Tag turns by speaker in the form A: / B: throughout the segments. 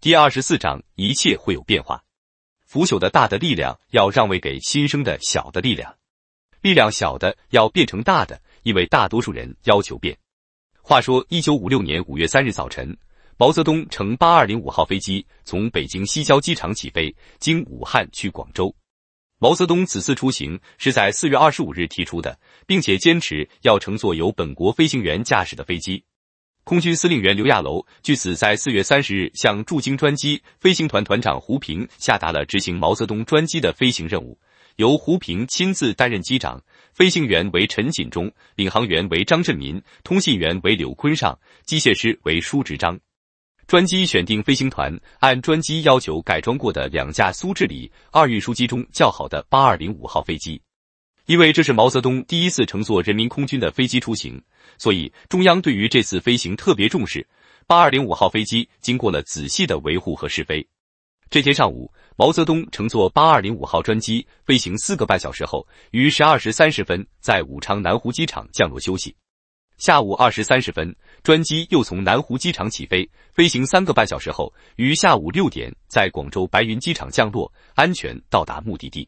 A: 第二十四章，一切会有变化。腐朽的大的力量要让位给新生的小的力量，力量小的要变成大的，因为大多数人要求变。话说，一九五六年五月三日早晨，毛泽东乘八二零五号飞机从北京西郊机场起飞，经武汉去广州。毛泽东此次出行是在四月二十五日提出的，并且坚持要乘坐由本国飞行员驾驶的飞机。空军司令员刘亚楼据此在四月三十日向驻京专机飞行团团长胡平下达了执行毛泽东专机的飞行任务，由胡平亲自担任机长，飞行员为陈锦中，领航员为张振民，通信员为柳坤上，机械师为舒直章。专机选定飞行团按专机要求改装过的两架苏制里二运输机中较好的八二零五号飞机。因为这是毛泽东第一次乘坐人民空军的飞机出行，所以中央对于这次飞行特别重视。八二零五号飞机经过了仔细的维护和试飞。这天上午，毛泽东乘坐八二零五号专机飞行四个半小时后，于十二时三十分在武昌南湖机场降落休息。下午二时三十分，专机又从南湖机场起飞，飞行三个半小时后，于下午六点在广州白云机场降落，安全到达目的地。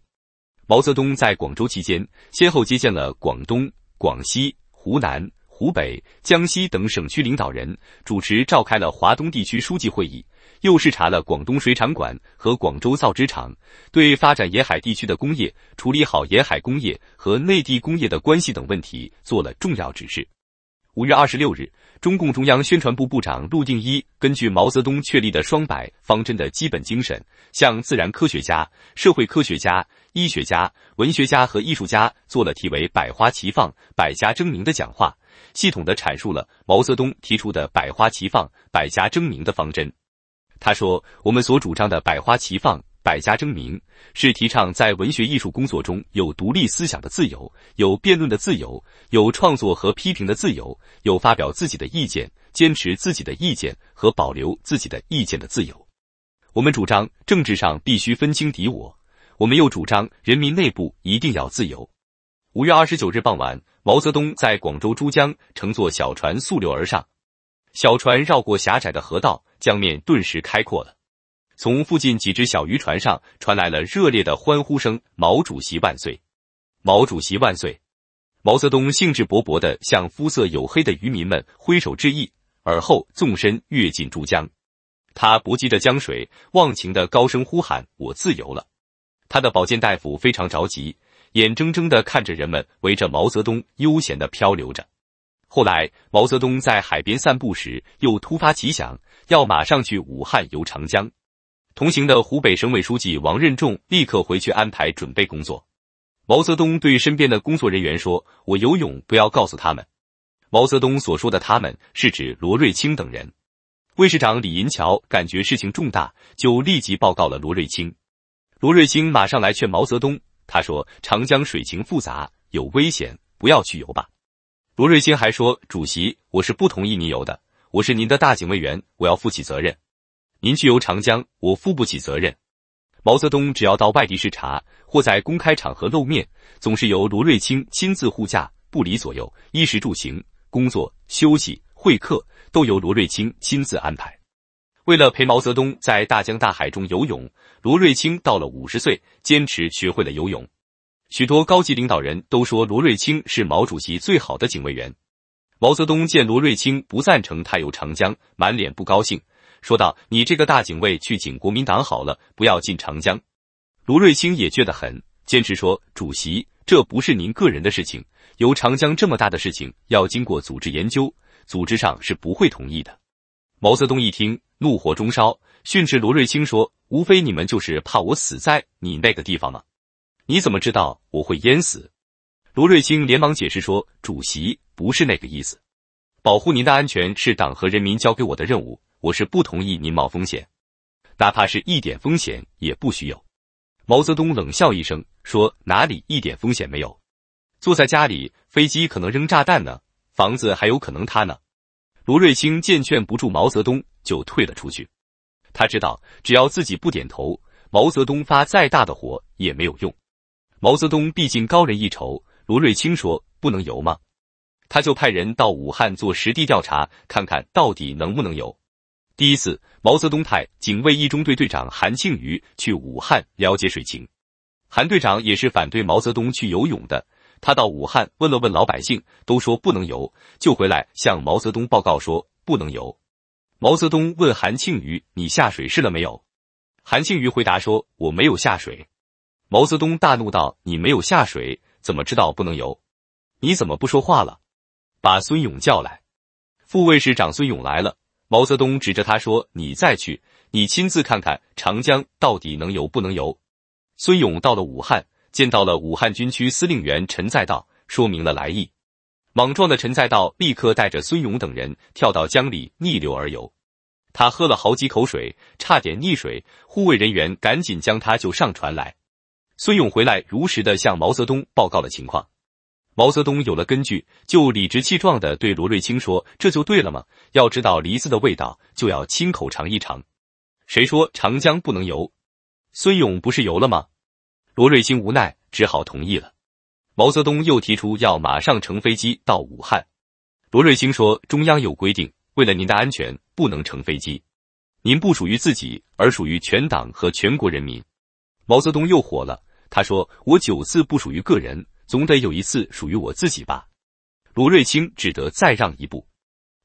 A: 毛泽东在广州期间，先后接见了广东、广西、湖南、湖北、江西等省区领导人，主持召开了华东地区书记会议，又视察了广东水产馆和广州造纸厂，对发展沿海地区的工业、处理好沿海工业和内地工业的关系等问题做了重要指示。五月二十六日，中共中央宣传部部长陆定一根据毛泽东确立的“双百”方针的基本精神，向自然科学家、社会科学家、医学家、文学家和艺术家做了题为《百花齐放，百家争鸣》的讲话，系统的阐述了毛泽东提出的“百花齐放，百家争鸣”的方针。他说：“我们所主张的百花齐放。”百家争鸣是提倡在文学艺术工作中有独立思想的自由，有辩论的自由，有创作和批评的自由，有发表自己的意见、坚持自己的意见和保留自己的意见的自由。我们主张政治上必须分清敌我，我们又主张人民内部一定要自由。五月二十九日傍晚，毛泽东在广州珠江乘坐小船溯流而上，小船绕过狭窄的河道，江面顿时开阔了。从附近几只小渔船上传来了热烈的欢呼声：“毛主席万岁，毛主席万岁！”毛泽东兴致勃勃的向肤色黝黑的渔民们挥手致意，而后纵身跃进珠江。他搏击着江水，忘情的高声呼喊：“我自由了！”他的保健大夫非常着急，眼睁睁的看着人们围着毛泽东悠闲的漂流着。后来，毛泽东在海边散步时，又突发奇想，要马上去武汉游长江。同行的湖北省委书记王任重立刻回去安排准备工作。毛泽东对身边的工作人员说：“我游泳，不要告诉他们。”毛泽东所说的“他们”是指罗瑞卿等人。卫士长李银桥感觉事情重大，就立即报告了罗瑞卿。罗瑞卿马上来劝毛泽东，他说：“长江水情复杂，有危险，不要去游吧。”罗瑞卿还说：“主席，我是不同意您游的，我是您的大警卫员，我要负起责任。”您去游长江，我负不起责任。毛泽东只要到外地视察或在公开场合露面，总是由罗瑞卿亲自护驾，不离左右。衣食住行、工作、休息、会客，都由罗瑞卿亲自安排。为了陪毛泽东在大江大海中游泳，罗瑞卿到了五十岁，坚持学会了游泳。许多高级领导人都说罗瑞卿是毛主席最好的警卫员。毛泽东见罗瑞卿不赞成他游长江，满脸不高兴。说道：“你这个大警卫去警国民党好了，不要进长江。”卢瑞清也倔得很，坚持说：“主席，这不是您个人的事情，由长江这么大的事情，要经过组织研究，组织上是不会同意的。”毛泽东一听，怒火中烧，训斥罗瑞卿说：“无非你们就是怕我死在你那个地方吗？你怎么知道我会淹死？”罗瑞卿连忙解释说：“主席不是那个意思，保护您的安全是党和人民交给我的任务。”我是不同意您冒风险，哪怕是一点风险也不许有。毛泽东冷笑一声说：“哪里一点风险没有？坐在家里，飞机可能扔炸弹呢，房子还有可能塌呢。”罗瑞卿见劝不住毛泽东，就退了出去。他知道，只要自己不点头，毛泽东发再大的火也没有用。毛泽东毕竟高人一筹。罗瑞卿说：“不能游吗？”他就派人到武汉做实地调查，看看到底能不能游。第一次，毛泽东派警卫一中队队长韩庆余去武汉了解水情。韩队长也是反对毛泽东去游泳的。他到武汉问了问老百姓，都说不能游，就回来向毛泽东报告说不能游。毛泽东问韩庆余：“你下水试了没有？”韩庆余回答说：“我没有下水。”毛泽东大怒道：“你没有下水，怎么知道不能游？你怎么不说话了？把孙勇叫来。”副卫士长孙勇来了。毛泽东指着他说：“你再去，你亲自看看长江到底能游不能游。”孙勇到了武汉，见到了武汉军区司令员陈再道，说明了来意。莽撞的陈再道立刻带着孙勇等人跳到江里逆流而游，他喝了好几口水，差点溺水，护卫人员赶紧将他就上船来。孙勇回来，如实的向毛泽东报告了情况。毛泽东有了根据，就理直气壮地对罗瑞卿说：“这就对了吗？要知道梨子的味道，就要亲口尝一尝。谁说长江不能游？孙勇不是游了吗？”罗瑞卿无奈，只好同意了。毛泽东又提出要马上乘飞机到武汉。罗瑞卿说：“中央有规定，为了您的安全，不能乘飞机。您不属于自己，而属于全党和全国人民。”毛泽东又火了，他说：“我九次不属于个人。”总得有一次属于我自己吧，罗瑞卿只得再让一步。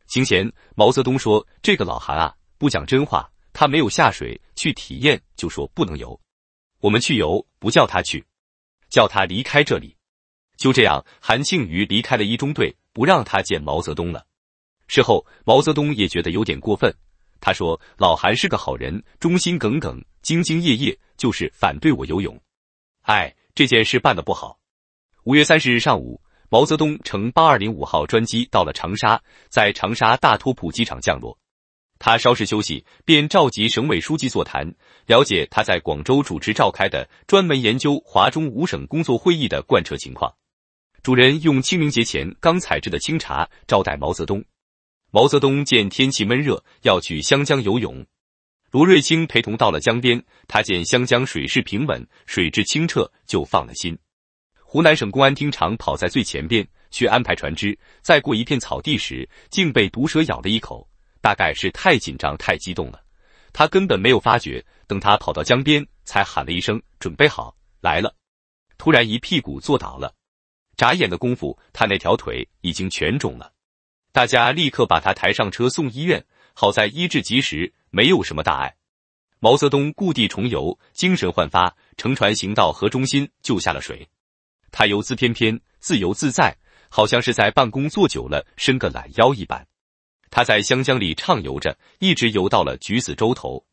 A: 行前，毛泽东说：“这个老韩啊，不讲真话，他没有下水去体验，就说不能游。我们去游，不叫他去，叫他离开这里。”就这样，韩庆余离开了一中队，不让他见毛泽东了。事后，毛泽东也觉得有点过分。他说：“老韩是个好人，忠心耿耿，兢兢业业，就是反对我游泳。哎，这件事办的不好。”五月三十日上午，毛泽东乘八二零五号专机到了长沙，在长沙大托普机场降落。他稍事休息，便召集省委书记座谈，了解他在广州主持召开的专门研究华中五省工作会议的贯彻情况。主人用清明节前刚采制的清茶招待毛泽东。毛泽东见天气闷热，要去湘江游泳。罗瑞卿陪同到了江边，他见湘江水势平稳，水质清澈，就放了心。湖南省公安厅长跑在最前边去安排船只，再过一片草地时，竟被毒蛇咬了一口。大概是太紧张、太激动了，他根本没有发觉。等他跑到江边，才喊了一声“准备好，来了”，突然一屁股坐倒了。眨眼的功夫，他那条腿已经全肿了。大家立刻把他抬上车送医院，好在医治及时，没有什么大碍。毛泽东故地重游，精神焕发，乘船行到河中心，救下了水。他游姿翩翩，自由自在，好像是在办公坐久了伸个懒腰一般。他在湘江里畅游着，一直游到了橘子洲头，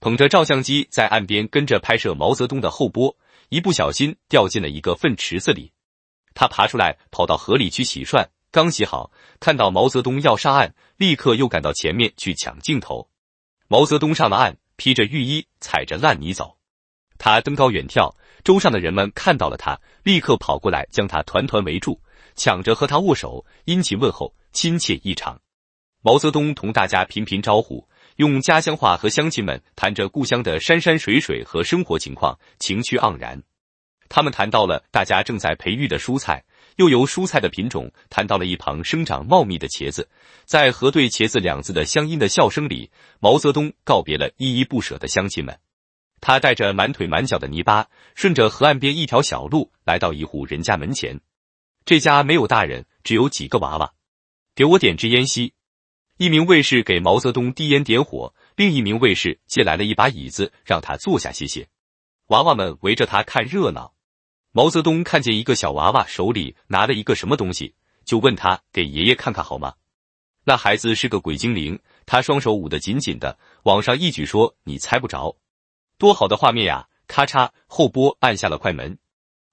A: 捧着照相机在岸边跟着拍摄毛泽东的后波，一不小心掉进了一个粪池子里。他爬出来，跑到河里去洗涮，刚洗好，看到毛泽东要上岸，立刻又赶到前面去抢镜头。毛泽东上了岸，披着浴衣，踩着烂泥走。他登高远眺，舟上的人们看到了他，立刻跑过来将他团团围住，抢着和他握手，殷勤问候，亲切异常。毛泽东同大家频频招呼，用家乡话和乡亲们谈着故乡的山山水水和生活情况，情趣盎然。他们谈到了大家正在培育的蔬菜，又由蔬菜的品种谈到了一旁生长茂密的茄子，在核对“茄子”两字的乡音的笑声里，毛泽东告别了依依不舍的乡亲们。他带着满腿满脚的泥巴，顺着河岸边一条小路来到一户人家门前。这家没有大人，只有几个娃娃。给我点支烟吸。一名卫士给毛泽东递烟点火，另一名卫士借来了一把椅子，让他坐下歇歇。娃娃们围着他看热闹。毛泽东看见一个小娃娃手里拿了一个什么东西，就问他：“给爷爷看看好吗？”那孩子是个鬼精灵，他双手捂得紧紧的，往上一举说：“你猜不着。”多好的画面呀！咔嚓，后波按下了快门。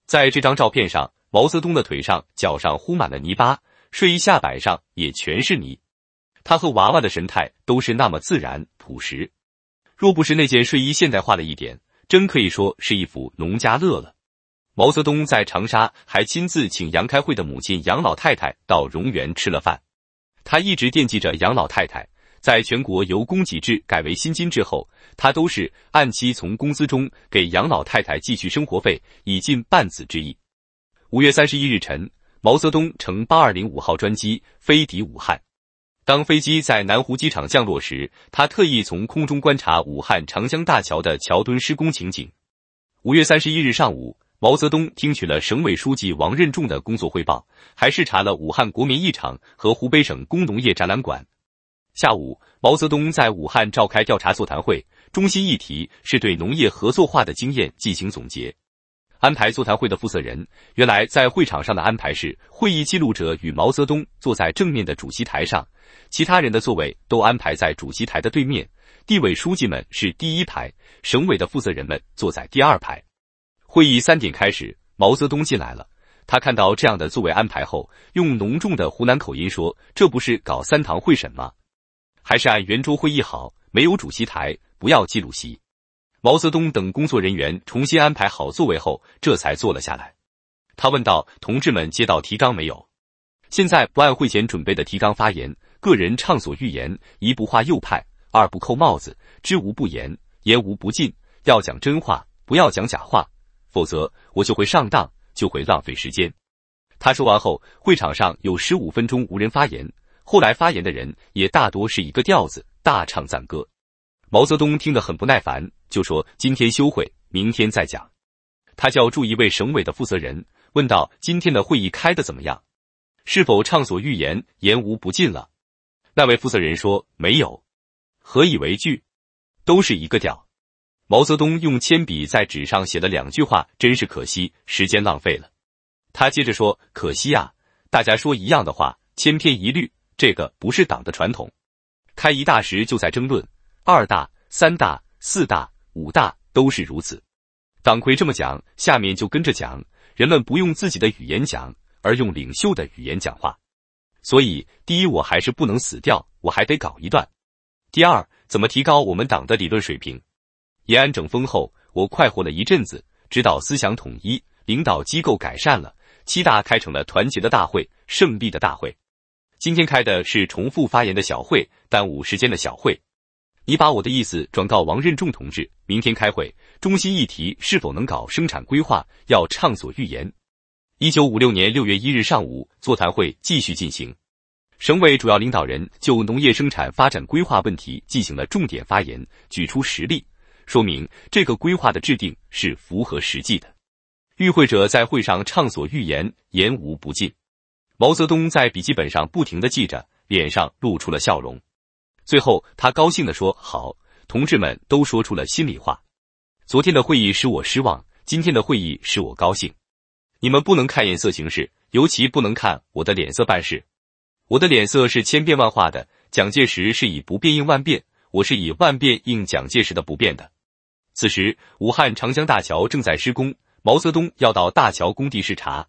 A: 在这张照片上，毛泽东的腿上、脚上糊满了泥巴，睡衣下摆上也全是泥。他和娃娃的神态都是那么自然朴实。若不是那件睡衣现代化了一点，真可以说是一幅农家乐了。毛泽东在长沙还亲自请杨开慧的母亲杨老太太到荣园吃了饭。他一直惦记着杨老太太。在全国由供给制改为薪金制后，他都是按期从工资中给杨老太太寄去生活费，以尽半子之意。五月三十一日晨，毛泽东乘八二零五号专机飞抵武汉。当飞机在南湖机场降落时，他特意从空中观察武汉长江大桥的桥墩施工情景。五月三十一日上午，毛泽东听取了省委书记王任重的工作汇报，还视察了武汉国民议场和湖北省工农业展览馆。下午，毛泽东在武汉召开调查座谈会，中心议题是对农业合作化的经验进行总结。安排座谈会的负责人，原来在会场上的安排是，会议记录者与毛泽东坐在正面的主席台上，其他人的座位都安排在主席台的对面。地委书记们是第一排，省委的负责人们坐在第二排。会议三点开始，毛泽东进来了。他看到这样的座位安排后，用浓重的湖南口音说：“这不是搞三堂会审吗？”还是按圆桌会议好，没有主席台，不要记录席。毛泽东等工作人员重新安排好座位后，这才坐了下来。他问道：“同志们，接到提纲没有？现在不按会前准备的提纲发言，个人畅所欲言，一不画右派，二不扣帽子，知无不言，言无不尽，要讲真话，不要讲假话，否则我就会上当，就会浪费时间。”他说完后，会场上有十五分钟无人发言。后来发言的人也大多是一个调子，大唱赞歌。毛泽东听得很不耐烦，就说：“今天休会，明天再讲。”他叫住一位省委的负责人，问道：“今天的会议开得怎么样？是否畅所欲言，言无不尽了？”那位负责人说：“没有。”“何以为惧？”“都是一个调。”毛泽东用铅笔在纸上写了两句话：“真是可惜，时间浪费了。”他接着说：“可惜啊，大家说一样的话，千篇一律。”这个不是党的传统，开一大时就在争论，二大、三大、四大、五大都是如此。党魁这么讲，下面就跟着讲，人们不用自己的语言讲，而用领袖的语言讲话。所以，第一，我还是不能死掉，我还得搞一段；第二，怎么提高我们党的理论水平？延安整风后，我快活了一阵子，指导思想统一，领导机构改善了，七大开成了团结的大会，胜利的大会。今天开的是重复发言的小会，耽误时间的小会。你把我的意思转告王任重同志。明天开会，中心议题是否能搞生产规划？要畅所欲言。一九五六年六月一日上午，座谈会继续进行。省委主要领导人就农业生产发展规划问题进行了重点发言，举出实例，说明这个规划的制定是符合实际的。与会者在会上畅所欲言，言无不尽。毛泽东在笔记本上不停的记着，脸上露出了笑容。最后，他高兴的说：“好，同志们都说出了心里话。昨天的会议使我失望，今天的会议使我高兴。你们不能看颜色行事，尤其不能看我的脸色办事。我的脸色是千变万化的，蒋介石是以不变应万变，我是以万变应蒋介石的不变的。”此时，武汉长江大桥正在施工，毛泽东要到大桥工地视察。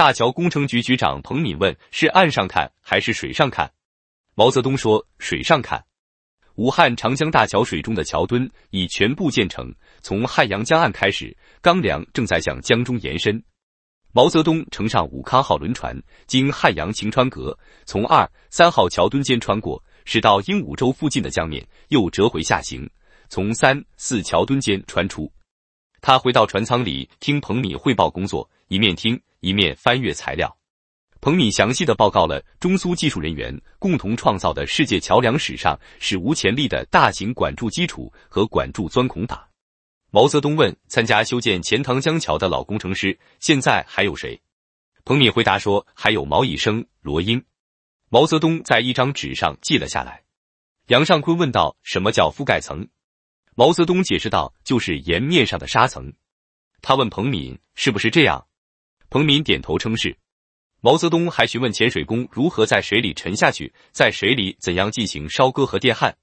A: 大桥工程局局长彭敏问：“是岸上看还是水上看？”毛泽东说：“水上看。”武汉长江大桥水中的桥墩已全部建成，从汉阳江岸开始，钢梁正在向江中延伸。毛泽东乘上武康号轮船，经汉阳晴川阁，从二三号桥墩间穿过，驶到鹦鹉洲附近的江面，又折回下行，从三四桥墩间穿出。他回到船舱里，听彭敏汇报工作，一面听。一面翻阅材料，彭敏详细的报告了中苏技术人员共同创造的世界桥梁史上史无前例的大型管柱基础和管柱钻孔法。毛泽东问参加修建钱塘江桥的老工程师，现在还有谁？彭敏回答说还有毛以生、罗英。毛泽东在一张纸上记了下来。杨尚昆问道：“什么叫覆盖层？”毛泽东解释道：“就是岩面上的沙层。”他问彭敏：“是不是这样？”彭敏点头称是，毛泽东还询问潜水工如何在水里沉下去，在水里怎样进行烧割和电焊。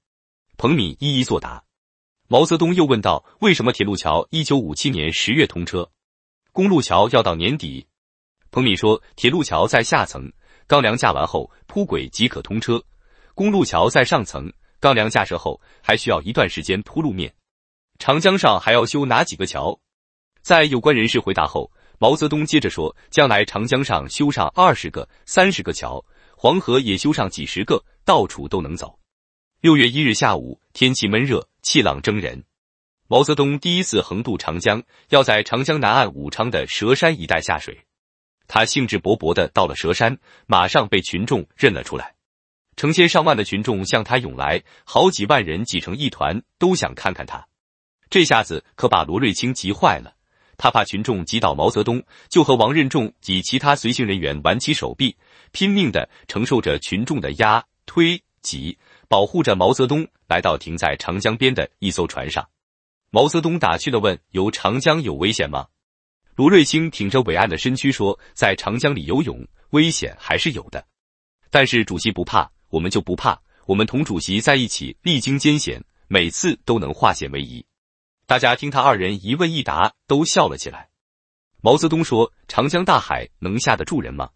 A: 彭敏一一作答。毛泽东又问道：“为什么铁路桥一九五七年十月通车，公路桥要到年底？”彭敏说：“铁路桥在下层，钢梁架完后铺轨即可通车；公路桥在上层，钢梁架设后还需要一段时间铺路面。长江上还要修哪几个桥？”在有关人士回答后。毛泽东接着说：“将来长江上修上二十个、三十个桥，黄河也修上几十个，到处都能走。”六月一日下午，天气闷热，气浪蒸人。毛泽东第一次横渡长江，要在长江南岸武昌的佘山一带下水。他兴致勃勃地到了佘山，马上被群众认了出来。成千上万的群众向他涌来，好几万人挤成一团，都想看看他。这下子可把罗瑞卿急坏了。他怕群众挤倒毛泽东，就和王任重及其他随行人员挽起手臂，拼命地承受着群众的压、推、挤，保护着毛泽东来到停在长江边的一艘船上。毛泽东打趣地问：“游长江有危险吗？”罗瑞卿挺着伟岸的身躯说：“在长江里游泳，危险还是有的，但是主席不怕，我们就不怕。我们同主席在一起，历经艰险，每次都能化险为夷。”大家听他二人一问一答，都笑了起来。毛泽东说：“长江大海能下得住人吗？”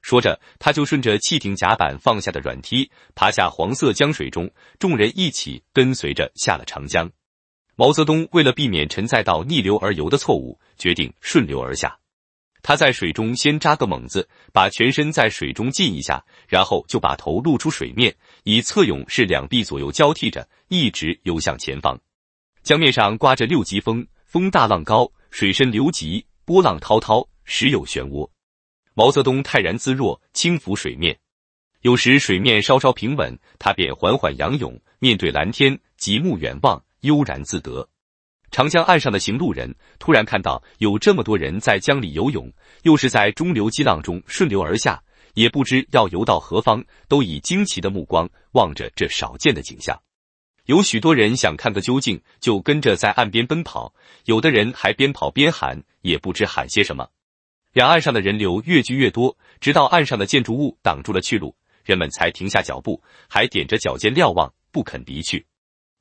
A: 说着，他就顺着汽艇甲板放下的软梯爬下黄色江水中，众人一起跟随着下了长江。毛泽东为了避免陈再道逆流而游的错误，决定顺流而下。他在水中先扎个猛子，把全身在水中浸一下，然后就把头露出水面，以侧泳式，两臂左右交替着，一直游向前方。江面上刮着六级风，风大浪高，水深流急，波浪滔滔，时有漩涡。毛泽东泰然自若，轻浮水面。有时水面稍稍平稳，他便缓缓仰泳，面对蓝天，极目远望，悠然自得。长江岸上的行路人，突然看到有这么多人在江里游泳，又是在中流激浪中顺流而下，也不知要游到何方，都以惊奇的目光望着这少见的景象。有许多人想看个究竟，就跟着在岸边奔跑。有的人还边跑边喊，也不知喊些什么。两岸上的人流越聚越多，直到岸上的建筑物挡住了去路，人们才停下脚步，还踮着脚尖瞭望，不肯离去。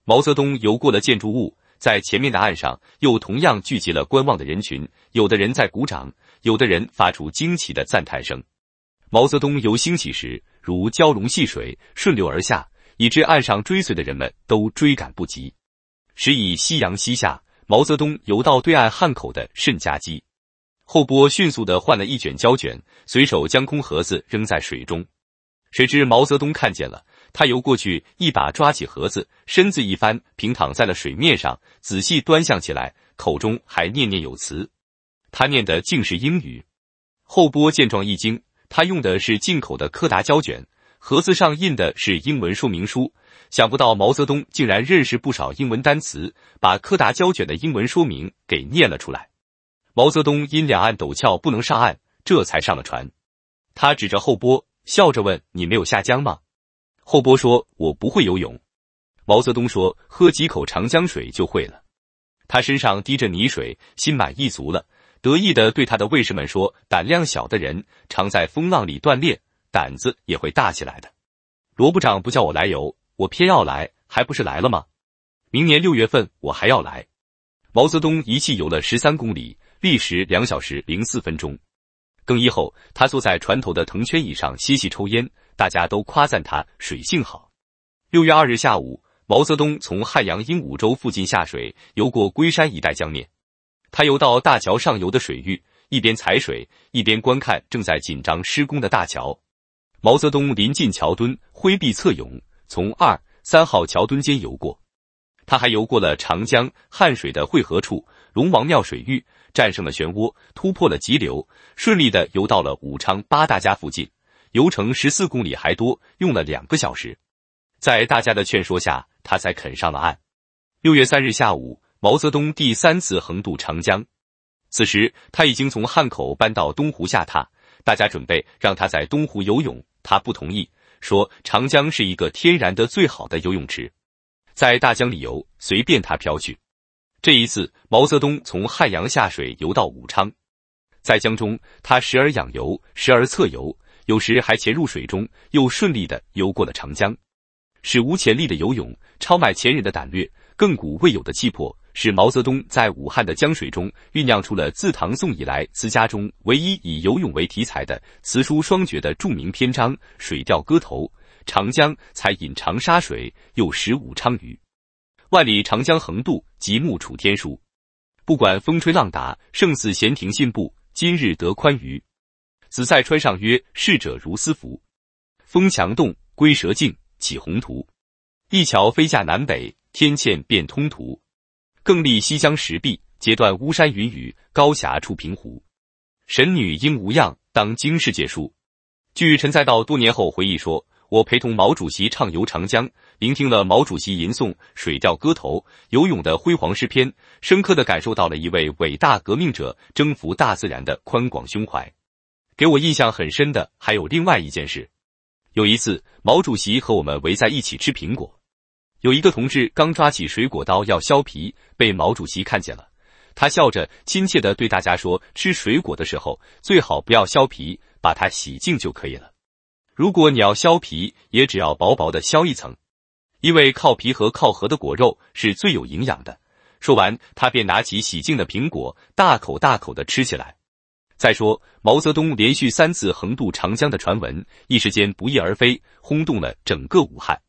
A: 毛泽东游过了建筑物，在前面的岸上又同样聚集了观望的人群。有的人在鼓掌，有的人发出惊奇的赞叹声。毛泽东游兴起时，如蛟龙戏水，顺流而下。以致岸上追随的人们都追赶不及，时已夕阳西下，毛泽东游到对岸汉口的盛家矶，后波迅速地换了一卷胶卷，随手将空盒子扔在水中。谁知毛泽东看见了，他游过去，一把抓起盒子，身子一翻，平躺在了水面上，仔细端详起来，口中还念念有词。他念的竟是英语。后波见状一惊，他用的是进口的柯达胶卷。盒子上印的是英文说明书，想不到毛泽东竟然认识不少英文单词，把柯达胶卷的英文说明给念了出来。毛泽东因两岸陡峭不能上岸，这才上了船。他指着后波，笑着问：“你没有下江吗？”后波说：“我不会游泳。”毛泽东说：“喝几口长江水就会了。”他身上滴着泥水，心满意足了，得意的对他的卫士们说：“胆量小的人，常在风浪里锻炼。”胆子也会大起来的。罗部长不叫我来游，我偏要来，还不是来了吗？明年六月份我还要来。毛泽东一气游了十三公里，历时两小时零四分钟。更衣后，他坐在船头的藤圈椅上嬉戏抽烟，大家都夸赞他水性好。六月二日下午，毛泽东从汉阳鹦鹉洲附近下水，游过龟山一带江面。他游到大桥上游的水域，一边踩水，一边观看正在紧张施工的大桥。毛泽东临近桥墩，挥臂侧泳，从二三号桥墩间游过。他还游过了长江汉水的汇合处、龙王庙水域，战胜了漩涡，突破了急流，顺利的游到了武昌八大家附近，游程十四公里还多，用了两个小时。在大家的劝说下，他才肯上了岸。六月三日下午，毛泽东第三次横渡长江。此时他已经从汉口搬到东湖下榻，大家准备让他在东湖游泳。他不同意，说长江是一个天然的最好的游泳池，在大江里游，随便他飘去。这一次，毛泽东从汉阳下水游到武昌，在江中，他时而仰游，时而侧游，有时还潜入水中，又顺利的游过了长江。史无前例的游泳，超迈前人的胆略，亘古未有的气魄。是毛泽东在武汉的江水中酝酿出了自唐宋以来词家中唯一以游泳为题材的词书双绝的著名篇章《水调歌头·长江》。才饮长沙水，又食武昌鱼。万里长江横渡，极目楚天舒。不管风吹浪打，胜似闲庭信步。今日得宽馀，子在川上曰：“逝者如斯夫。”风强动，龟蛇静，起宏图。一桥飞架南北，天堑变通途。更立西江石壁，截断巫山云雨，高峡出平湖。神女应无恙，当惊世界殊。据陈再道多年后回忆说，我陪同毛主席畅游长江，聆听了毛主席吟诵《水调歌头·游泳》的辉煌诗篇，深刻地感受到了一位伟大革命者征服大自然的宽广胸怀。给我印象很深的还有另外一件事，有一次，毛主席和我们围在一起吃苹果。有一个同志刚抓起水果刀要削皮，被毛主席看见了。他笑着亲切的对大家说：“吃水果的时候最好不要削皮，把它洗净就可以了。如果你要削皮，也只要薄薄的削一层，因为靠皮和靠核的果肉是最有营养的。”说完，他便拿起洗净的苹果，大口大口的吃起来。再说，毛泽东连续三次横渡长江的传闻，一时间不翼而飞，轰动了整个武汉。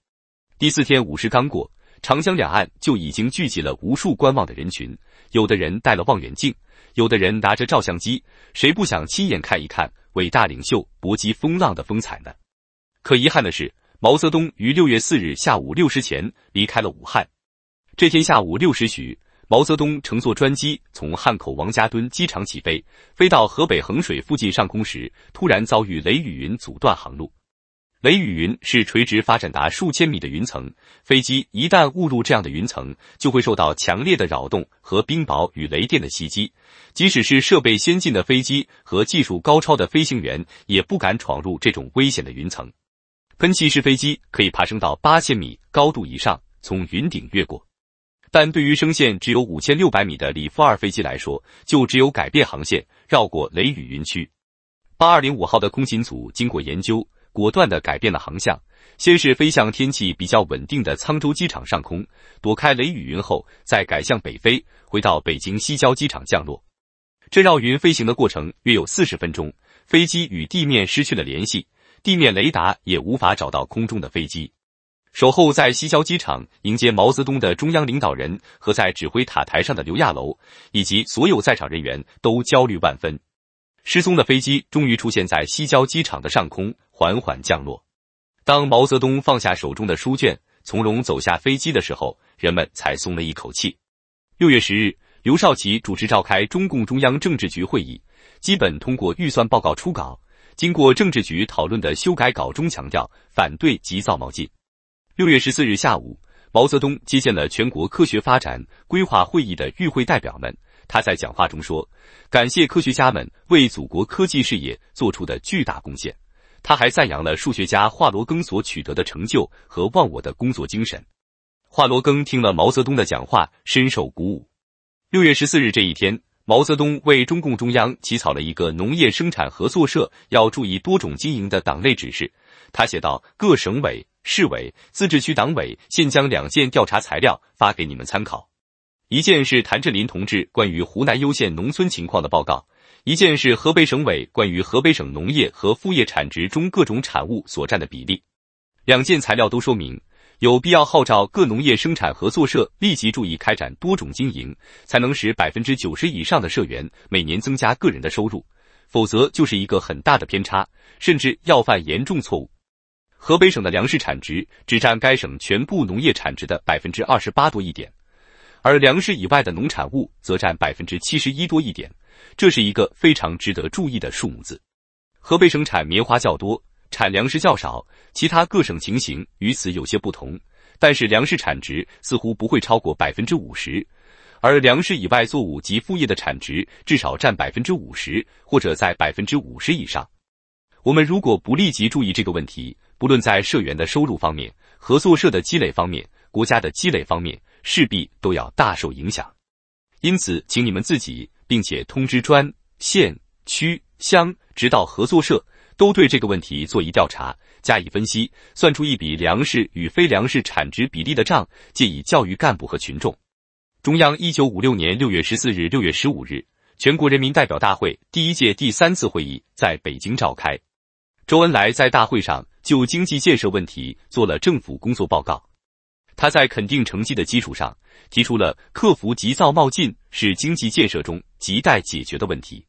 A: 第四天午时刚过，长江两岸就已经聚集了无数观望的人群。有的人带了望远镜，有的人拿着照相机，谁不想亲眼看一看伟大领袖搏击风浪的风采呢？可遗憾的是，毛泽东于六月四日下午六时前离开了武汉。这天下午六时许，毛泽东乘坐专机从汉口王家墩机场起飞，飞到河北衡水附近上空时，突然遭遇雷雨云阻断航路。雷雨云是垂直发展达数千米的云层，飞机一旦误入这样的云层，就会受到强烈的扰动和冰雹与雷电的袭击。即使是设备先进的飞机和技术高超的飞行员，也不敢闯入这种危险的云层。喷气式飞机可以爬升到八千米高度以上，从云顶越过，但对于升限只有五千六百米的里夫二飞机来说，就只有改变航线，绕过雷雨云区。八二零五号的空勤组经过研究。果断的改变了航向，先是飞向天气比较稳定的沧州机场上空，躲开雷雨云后，再改向北飞，回到北京西郊机场降落。这绕云飞行的过程约有四十分钟，飞机与地面失去了联系，地面雷达也无法找到空中的飞机。守候在西郊机场迎接毛泽东的中央领导人和在指挥塔台上的刘亚楼以及所有在场人员都焦虑万分。失踪的飞机终于出现在西郊机场的上空。缓缓降落。当毛泽东放下手中的书卷，从容走下飞机的时候，人们才松了一口气。六月十日，刘少奇主持召开中共中央政治局会议，基本通过预算报告初稿。经过政治局讨论的修改稿中强调，反对急躁冒进。六月十四日下午，毛泽东接见了全国科学发展规划会议的与会代表们。他在讲话中说：“感谢科学家们为祖国科技事业做出的巨大贡献。”他还赞扬了数学家华罗庚所取得的成就和忘我的工作精神。华罗庚听了毛泽东的讲话，深受鼓舞。六月十四日这一天，毛泽东为中共中央起草了一个农业生产合作社要注意多种经营的党内指示。他写道：“各省委、市委、自治区党委，现将两件调查材料发给你们参考。一件是谭震林同志关于湖南攸县农村情况的报告。”一件是河北省委关于河北省农业和副业产值中各种产物所占的比例，两件材料都说明有必要号召各农业生产合作社立即注意开展多种经营，才能使百分之九十以上的社员每年增加个人的收入，否则就是一个很大的偏差，甚至要犯严重错误。河北省的粮食产值只占该省全部农业产值的百分之二十八多一点，而粮食以外的农产物则占百分之七十一多一点。这是一个非常值得注意的数目字。河北省产棉花较多，产粮食较少，其他各省情形与此有些不同。但是粮食产值似乎不会超过百分之五十，而粮食以外作物及副业的产值至少占百分之五十，或者在百分之五十以上。我们如果不立即注意这个问题，不论在社员的收入方面、合作社的积累方面、国家的积累方面，势必都要大受影响。因此，请你们自己。并且通知专县区乡，直到合作社，都对这个问题做一调查，加以分析，算出一笔粮食与非粮食产值比例的账，借以教育干部和群众。中央一九五六年六月十四日、六月十五日，全国人民代表大会第一届第三次会议在北京召开，周恩来在大会上就经济建设问题做了政府工作报告。他在肯定成绩的基础上，提出了克服急躁冒进是经济建设中亟待解决的问题。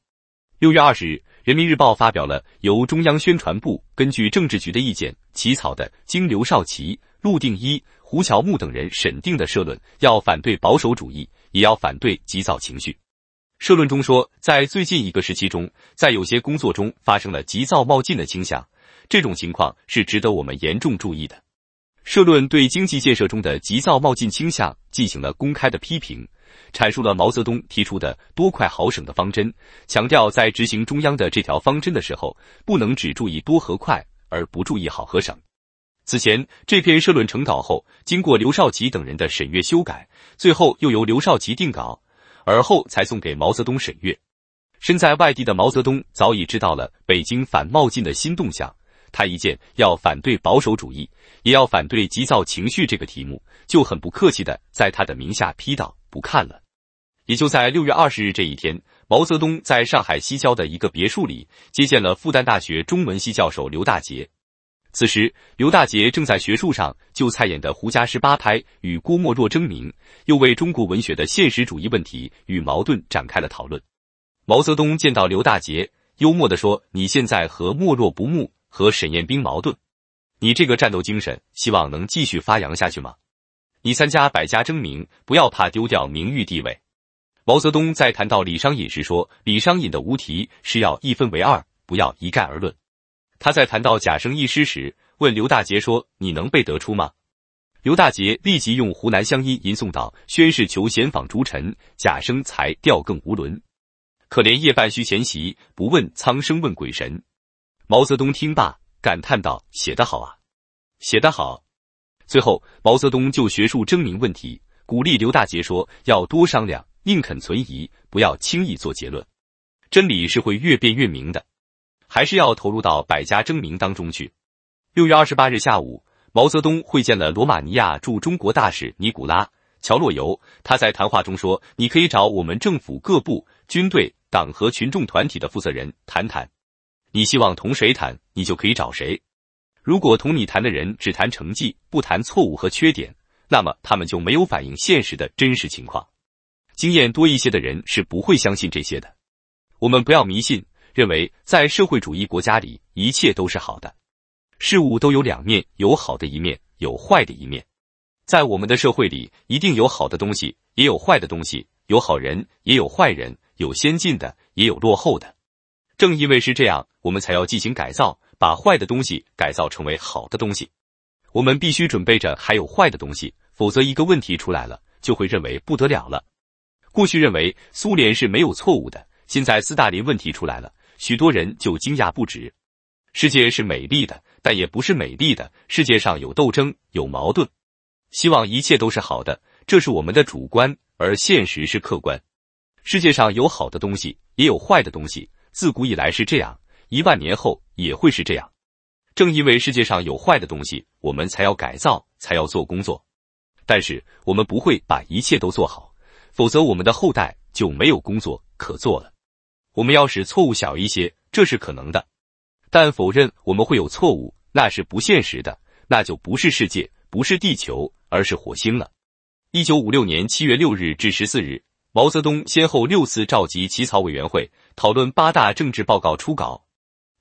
A: 六月二十日，《人民日报》发表了由中央宣传部根据政治局的意见起草的，经刘少奇、陆定一、胡乔木等人审定的社论：要反对保守主义，也要反对急躁情绪。社论中说，在最近一个时期中，在有些工作中发生了急躁冒进的倾向，这种情况是值得我们严重注意的。社论对经济建设中的急躁冒进倾向进行了公开的批评，阐述了毛泽东提出的多快好省的方针，强调在执行中央的这条方针的时候，不能只注意多和快，而不注意好和省。此前，这篇社论成稿后，经过刘少奇等人的审阅修改，最后又由刘少奇定稿，而后才送给毛泽东审阅。身在外地的毛泽东早已知道了北京反冒进的新动向。他一见要反对保守主义，也要反对急躁情绪这个题目，就很不客气的在他的名下批倒，不看了。也就在六月二十日这一天，毛泽东在上海西郊的一个别墅里接见了复旦大学中文系教授刘大杰。此时，刘大杰正在学术上就蔡演的《胡家十八拍》与郭沫若争鸣，又为中国文学的现实主义问题与矛盾展开了讨论。毛泽东见到刘大杰，幽默地说：“你现在和莫若不睦。”和沈雁冰矛盾，你这个战斗精神，希望能继续发扬下去吗？你参加百家争鸣，不要怕丢掉名誉地位。毛泽东在谈到李商隐时说：“李商隐的无题是要一分为二，不要一概而论。”他在谈到贾生一诗时，问刘大杰说：“你能背得出吗？”刘大杰立即用湖南乡音吟诵道：“宣誓求贤访逐臣，贾生才调更无伦。可怜夜半虚前席，不问苍生问鬼神。”毛泽东听罢，感叹道：“写得好啊，写得好。”最后，毛泽东就学术争鸣问题鼓励刘大杰说：“要多商量，宁肯存疑，不要轻易做结论。真理是会越辩越明的，还是要投入到百家争鸣当中去。”六月二十八日下午，毛泽东会见了罗马尼亚驻中国大使尼古拉·乔洛尤，他在谈话中说：“你可以找我们政府各部、军队、党和群众团体的负责人谈谈。”你希望同谁谈，你就可以找谁。如果同你谈的人只谈成绩，不谈错误和缺点，那么他们就没有反映现实的真实情况。经验多一些的人是不会相信这些的。我们不要迷信，认为在社会主义国家里一切都是好的。事物都有两面，有好的一面，有坏的一面。在我们的社会里，一定有好的东西，也有坏的东西；有好人，也有坏人；有先进的，也有落后的。正因为是这样，我们才要进行改造，把坏的东西改造成为好的东西。我们必须准备着还有坏的东西，否则一个问题出来了，就会认为不得了了。过去认为苏联是没有错误的，现在斯大林问题出来了，许多人就惊讶不止。世界是美丽的，但也不是美丽的，世界上有斗争，有矛盾。希望一切都是好的，这是我们的主观，而现实是客观。世界上有好的东西，也有坏的东西。自古以来是这样，一万年后也会是这样。正因为世界上有坏的东西，我们才要改造，才要做工作。但是我们不会把一切都做好，否则我们的后代就没有工作可做了。我们要使错误小一些，这是可能的。但否认我们会有错误，那是不现实的，那就不是世界，不是地球，而是火星了。一九五六年七月六日至十四日，毛泽东先后六次召集起草委员会。讨论八大政治报告初稿。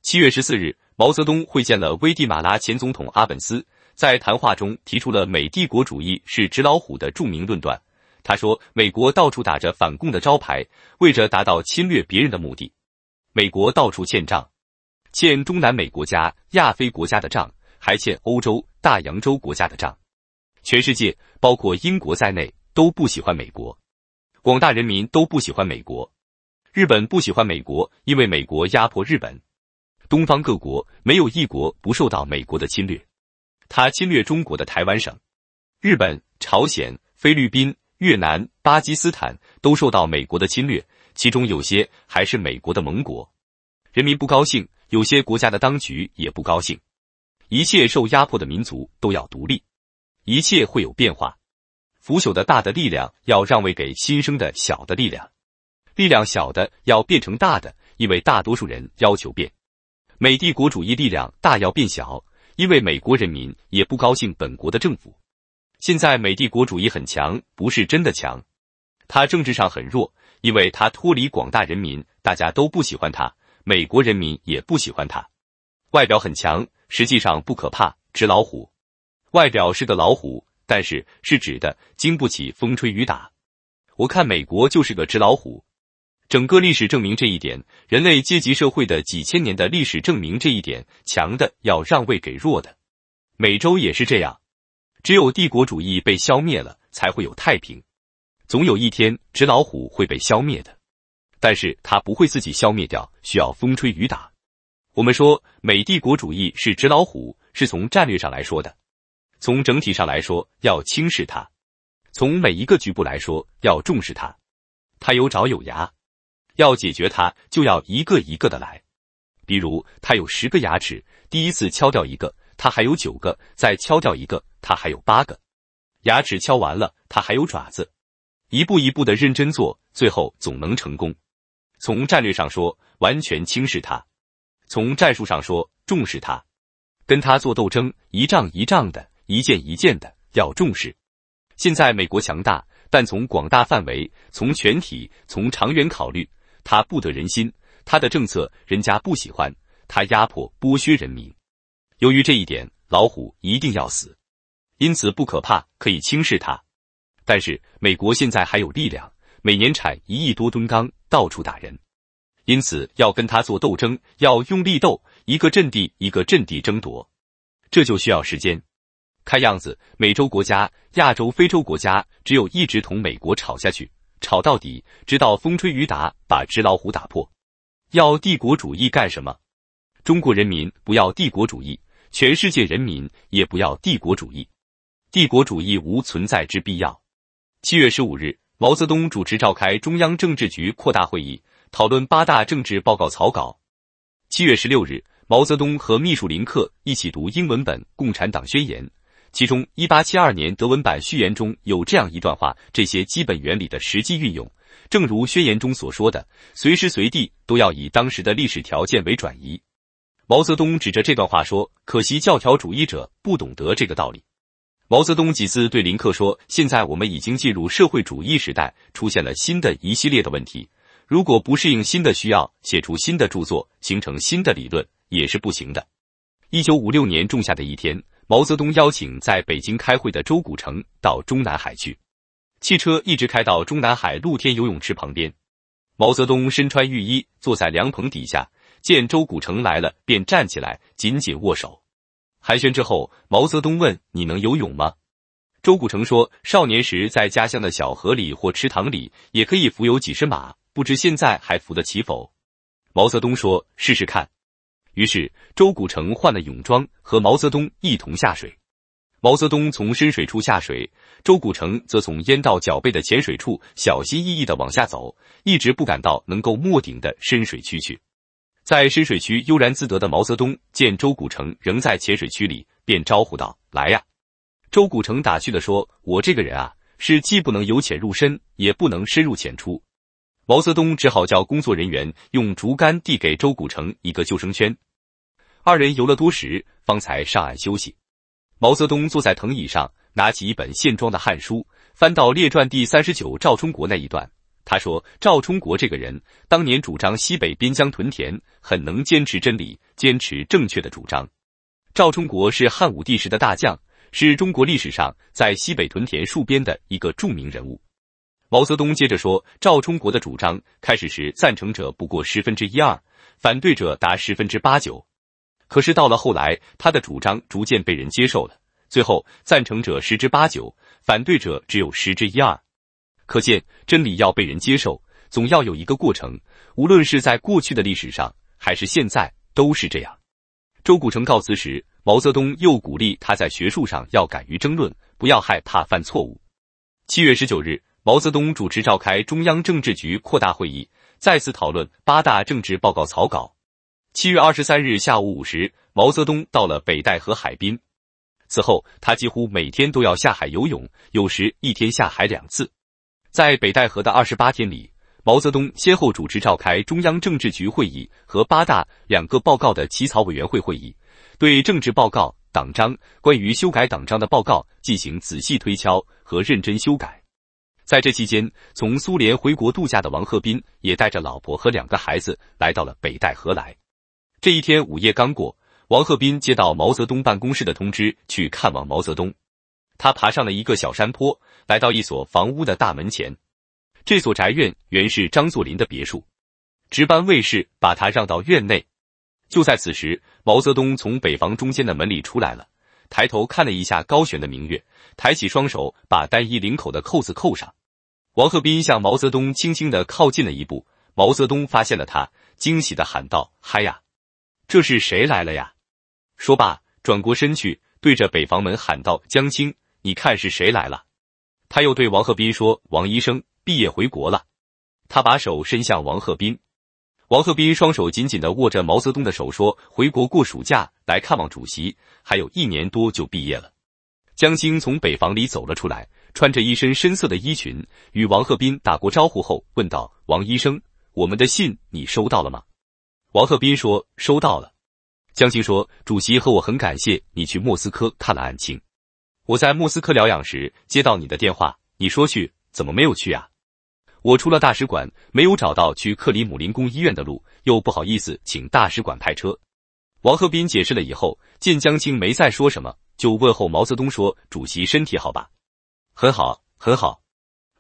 A: 七月十四日，毛泽东会见了危地马拉前总统阿本斯，在谈话中提出了“美帝国主义是纸老虎”的著名论断。他说：“美国到处打着反共的招牌，为着达到侵略别人的目的。美国到处欠账，欠中南美国家、亚非国家的账，还欠欧洲、大洋洲国家的账。全世界，包括英国在内，都不喜欢美国，广大人民都不喜欢美国。”日本不喜欢美国，因为美国压迫日本。东方各国没有一国不受到美国的侵略。他侵略中国的台湾省、日本、朝鲜、菲律宾、越南、巴基斯坦都受到美国的侵略，其中有些还是美国的盟国。人民不高兴，有些国家的当局也不高兴。一切受压迫的民族都要独立，一切会有变化。腐朽的大的力量要让位给新生的小的力量。力量小的要变成大的，因为大多数人要求变；美帝国主义力量大要变小，因为美国人民也不高兴本国的政府。现在美帝国主义很强，不是真的强，它政治上很弱，因为它脱离广大人民，大家都不喜欢它，美国人民也不喜欢它。外表很强，实际上不可怕，纸老虎。外表是个老虎，但是是纸的，经不起风吹雨打。我看美国就是个纸老虎。整个历史证明这一点，人类阶级社会的几千年的历史证明这一点，强的要让位给弱的。美洲也是这样，只有帝国主义被消灭了，才会有太平。总有一天，纸老虎会被消灭的，但是它不会自己消灭掉，需要风吹雨打。我们说美帝国主义是纸老虎，是从战略上来说的，从整体上来说要轻视它，从每一个局部来说要重视它，它有爪有牙。要解决它，就要一个一个的来。比如，它有十个牙齿，第一次敲掉一个，它还有九个；再敲掉一个，它还有八个。牙齿敲完了，它还有爪子。一步一步的认真做，最后总能成功。从战略上说，完全轻视它；从战术上说，重视它，跟它做斗争，一仗一仗的，一件一件的，要重视。现在美国强大，但从广大范围、从全体、从长远考虑。他不得人心，他的政策人家不喜欢，他压迫剥削人民。由于这一点，老虎一定要死，因此不可怕，可以轻视他。但是美国现在还有力量，每年产一亿多吨钢，到处打人，因此要跟他做斗争，要用力斗，一个阵地一个阵地争夺，这就需要时间。看样子，美洲国家、亚洲、非洲国家只有一直同美国吵下去。吵到底，直到风吹雨打把纸老虎打破。要帝国主义干什么？中国人民不要帝国主义，全世界人民也不要帝国主义。帝国主义无存在之必要。七月十五日，毛泽东主持召开中央政治局扩大会议，讨论八大政治报告草稿。七月十六日，毛泽东和秘书林克一起读英文本《共产党宣言》。其中，一八七二年德文版序言中有这样一段话：这些基本原理的实际运用，正如宣言中所说的，随时随地都要以当时的历史条件为转移。毛泽东指着这段话说：“可惜教条主义者不懂得这个道理。”毛泽东几次对林克说：“现在我们已经进入社会主义时代，出现了新的一系列的问题。如果不适应新的需要，写出新的著作，形成新的理论，也是不行的。”一九五六年仲夏的一天。毛泽东邀请在北京开会的周古城到中南海去，汽车一直开到中南海露天游泳池旁边。毛泽东身穿浴衣，坐在凉棚底下，见周古城来了，便站起来，紧紧握手。寒暄之后，毛泽东问：“你能游泳吗？”周古城说：“少年时在家乡的小河里或池塘里，也可以浮游几十码，不知现在还浮得起否？”毛泽东说：“试试看。”于是，周古城换了泳装，和毛泽东一同下水。毛泽东从深水处下水，周古城则从淹到脚背的浅水处小心翼翼地往下走，一直不敢到能够没顶的深水区去。在深水区悠然自得的毛泽东见周古城仍在浅水区里，便招呼道：“来呀！”周古城打趣地说：“我这个人啊，是既不能由浅入深，也不能深入浅出。”毛泽东只好叫工作人员用竹竿递给周古城一个救生圈。二人游了多时，方才上岸休息。毛泽东坐在藤椅上，拿起一本线装的《汉书》，翻到《列传》第三十九赵充国那一段。他说：“赵充国这个人，当年主张西北边疆屯田，很能坚持真理，坚持正确的主张。赵充国是汉武帝时的大将，是中国历史上在西北屯田戍边的一个著名人物。”毛泽东接着说：“赵充国的主张开始时赞成者不过十分之一二，反对者达十分之八九。”可是到了后来，他的主张逐渐被人接受了，最后赞成者十之八九，反对者只有十之一二。可见真理要被人接受，总要有一个过程，无论是在过去的历史上，还是现在，都是这样。周谷城告辞时，毛泽东又鼓励他在学术上要敢于争论，不要害怕犯错误。七月十九日，毛泽东主持召开中央政治局扩大会议，再次讨论八大政治报告草稿。七月二十三日下午五时，毛泽东到了北戴河海滨。此后，他几乎每天都要下海游泳，有时一天下海两次。在北戴河的二十八天里，毛泽东先后主持召开中央政治局会议和八大两个报告的起草委员会会议，对政治报告、党章、关于修改党章的报告进行仔细推敲和认真修改。在这期间，从苏联回国度假的王鹤斌也带着老婆和两个孩子来到了北戴河来。这一天午夜刚过，王鹤斌接到毛泽东办公室的通知，去看望毛泽东。他爬上了一个小山坡，来到一所房屋的大门前。这所宅院原是张作霖的别墅。值班卫士把他让到院内。就在此时，毛泽东从北房中间的门里出来了，抬头看了一下高悬的明月，抬起双手把单衣领口的扣子扣上。王鹤斌向毛泽东轻轻的靠近了一步，毛泽东发现了他，惊喜的喊道：“嗨呀！”这是谁来了呀？说罢，转过身去，对着北房门喊道：“江青，你看是谁来了？”他又对王鹤斌说：“王医生，毕业回国了。”他把手伸向王鹤斌，王鹤斌双手紧紧的握着毛泽东的手，说：“回国过暑假来看望主席，还有一年多就毕业了。”江青从北房里走了出来，穿着一身深色的衣裙，与王鹤斌打过招呼后，问道：“王医生，我们的信你收到了吗？”王鹤斌说：“收到了。”江青说：“主席和我很感谢你去莫斯科看了案情。我在莫斯科疗养时接到你的电话，你说去，怎么没有去啊？我出了大使馆，没有找到去克里姆林宫医院的路，又不好意思请大使馆派车。”王鹤斌解释了以后，见江青没再说什么，就问候毛泽东说：“主席身体好吧？很好，很好。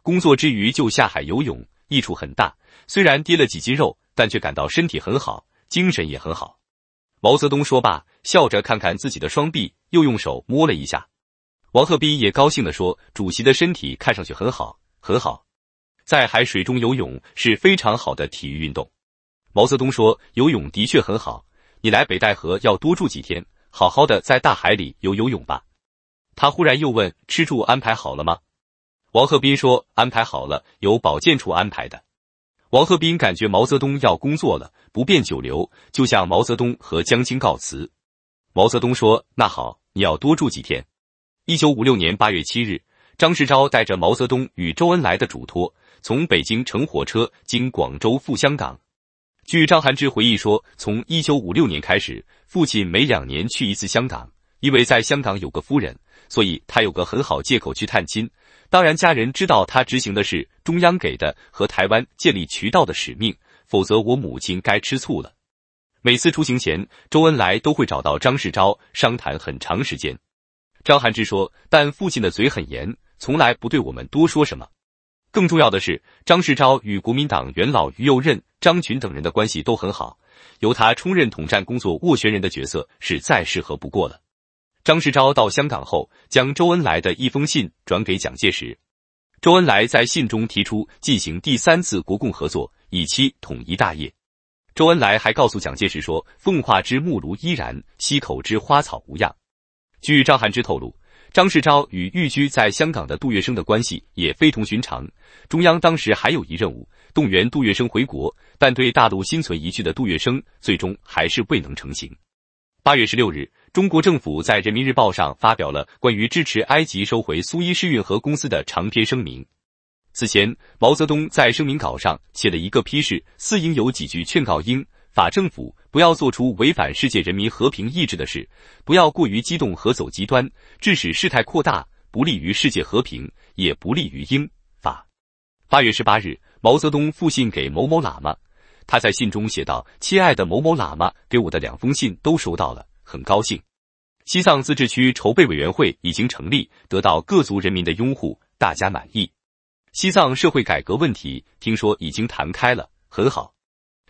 A: 工作之余就下海游泳，益处很大。虽然跌了几斤肉。”但却感到身体很好，精神也很好。毛泽东说罢，笑着看看自己的双臂，又用手摸了一下。王鹤斌也高兴地说：“主席的身体看上去很好，很好。在海水中游泳是非常好的体育运动。”毛泽东说：“游泳的确很好，你来北戴河要多住几天，好好的在大海里游游泳吧。”他忽然又问：“吃住安排好了吗？”王鹤斌说：“安排好了，由保健处安排的。”王鹤斌感觉毛泽东要工作了，不便久留，就向毛泽东和江青告辞。毛泽东说：“那好，你要多住几天。” 1956年8月7日，张世钊带着毛泽东与周恩来的嘱托，从北京乘火车经广州赴香港。据张涵之回忆说，从1956年开始，父亲每两年去一次香港，因为在香港有个夫人，所以他有个很好借口去探亲。当然，家人知道他执行的是中央给的和台湾建立渠道的使命，否则我母亲该吃醋了。每次出行前，周恩来都会找到张世钊商谈很长时间。张涵之说，但父亲的嘴很严，从来不对我们多说什么。更重要的是，张世钊与国民党元老于右任、张群等人的关系都很好，由他充任统战工作斡旋人的角色是再适合不过了。张世钊到香港后，将周恩来的一封信转给蒋介石。周恩来在信中提出进行第三次国共合作，以期统一大业。周恩来还告诉蒋介石说：“奉化之木炉依然，溪口之花草无恙。”据张汉之透露，张世钊与寓居在香港的杜月笙的关系也非同寻常。中央当时还有一任务，动员杜月笙回国，但对大陆心存疑惧的杜月笙最终还是未能成行。八月十六日。中国政府在《人民日报》上发表了关于支持埃及收回苏伊士运河公司的长篇声明。此前，毛泽东在声明稿上写了一个批示，似应有几句劝告英法政府不要做出违反世界人民和平意志的事，不要过于激动和走极端，致使事态扩大，不利于世界和平，也不利于英法。八月十八日，毛泽东复信给某某喇嘛，他在信中写道：“亲爱的某某喇嘛，给我的两封信都收到了。”很高兴，西藏自治区筹备委员会已经成立，得到各族人民的拥护，大家满意。西藏社会改革问题，听说已经谈开了，很好。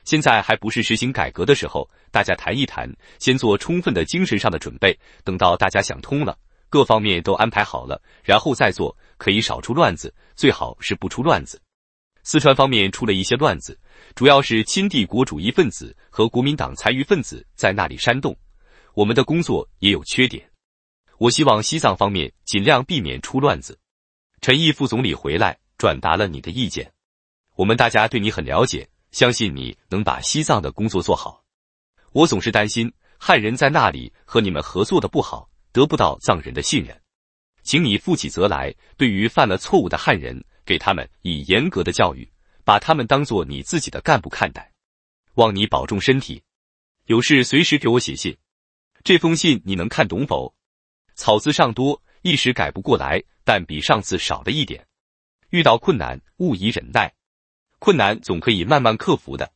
A: 现在还不是实行改革的时候，大家谈一谈，先做充分的精神上的准备。等到大家想通了，各方面都安排好了，然后再做，可以少出乱子，最好是不出乱子。四川方面出了一些乱子，主要是亲帝国主义分子和国民党残余分子在那里煽动。我们的工作也有缺点，我希望西藏方面尽量避免出乱子。陈毅副总理回来转达了你的意见，我们大家对你很了解，相信你能把西藏的工作做好。我总是担心汉人在那里和你们合作的不好，得不到藏人的信任，请你负起责来。对于犯了错误的汉人，给他们以严格的教育，把他们当做你自己的干部看待。望你保重身体，有事随时给我写信。这封信你能看懂否？草字尚多，一时改不过来，但比上次少了一点。遇到困难，勿以忍耐，困难总可以慢慢克服的。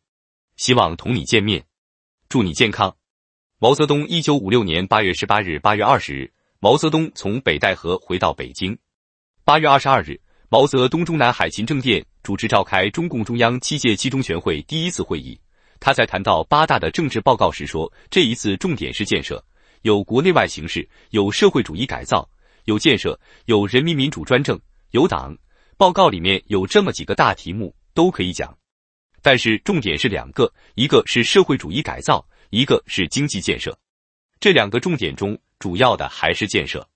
A: 希望同你见面，祝你健康。毛泽东。一九五六年八月十八日、八月二十日，毛泽东从北戴河回到北京。八月二十二日，毛泽东中南海勤政殿主持召开中共中央七届七中全会第一次会议。他在谈到八大的政治报告时说：“这一次重点是建设，有国内外形势，有社会主义改造，有建设，有人民民主专政，有党。报告里面有这么几个大题目都可以讲，但是重点是两个，一个是社会主义改造，一个是经济建设。这两个重点中，主要的还是建设。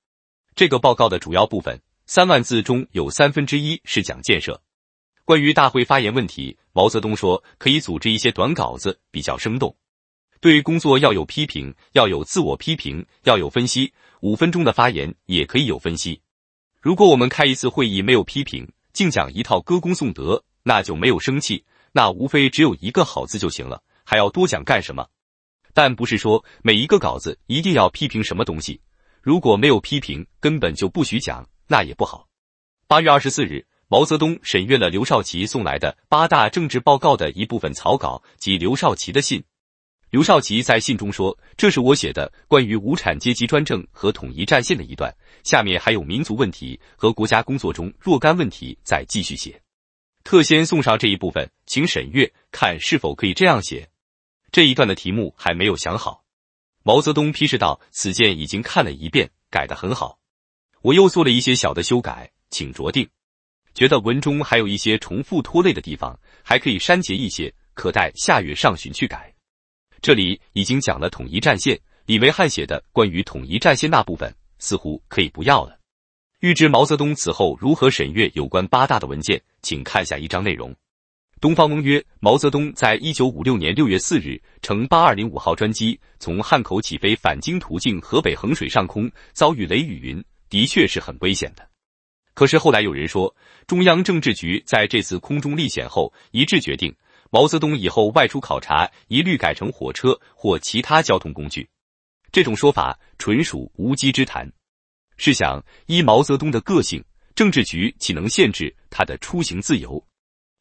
A: 这个报告的主要部分，三万字中有三分之一是讲建设。关于大会发言问题。”毛泽东说：“可以组织一些短稿子，比较生动。对工作要有批评，要有自我批评，要有分析。五分钟的发言也可以有分析。如果我们开一次会议没有批评，净讲一套歌功颂德，那就没有生气，那无非只有一个好字就行了，还要多讲干什么？但不是说每一个稿子一定要批评什么东西。如果没有批评，根本就不许讲，那也不好。”八月二十四日。毛泽东审阅了刘少奇送来的八大政治报告的一部分草稿及刘少奇的信。刘少奇在信中说：“这是我写的关于无产阶级专政和统一战线的一段，下面还有民族问题和国家工作中若干问题再继续写，特先送上这一部分，请审阅看是否可以这样写。这一段的题目还没有想好。”毛泽东批示道：“此件已经看了一遍，改得很好，我又做了一些小的修改，请酌定。”觉得文中还有一些重复拖累的地方，还可以删节一些，可待下月上旬去改。这里已经讲了统一战线，李维汉写的关于统一战线那部分似乎可以不要了。预知毛泽东此后如何审阅有关八大的文件，请看下一章内容。东方翁曰：毛泽东在一九五六年六月四日乘八二零五号专机从汉口起飞返京，途径河北衡水上空遭遇雷雨云，的确是很危险的。可是后来有人说，中央政治局在这次空中历险后一致决定，毛泽东以后外出考察一律改成火车或其他交通工具。这种说法纯属无稽之谈。试想，依毛泽东的个性，政治局岂能限制他的出行自由？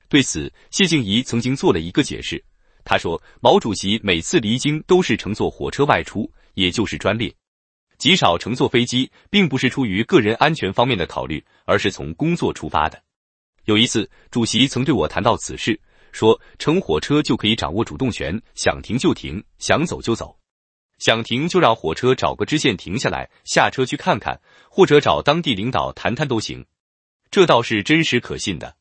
A: 对此，谢静怡曾经做了一个解释。他说，毛主席每次离京都是乘坐火车外出，也就是专列。极少乘坐飞机，并不是出于个人安全方面的考虑，而是从工作出发的。有一次，主席曾对我谈到此事，说乘火车就可以掌握主动权，想停就停，想走就走，想停就让火车找个支线停下来，下车去看看，或者找当地领导谈谈都行。这倒是真实可信的。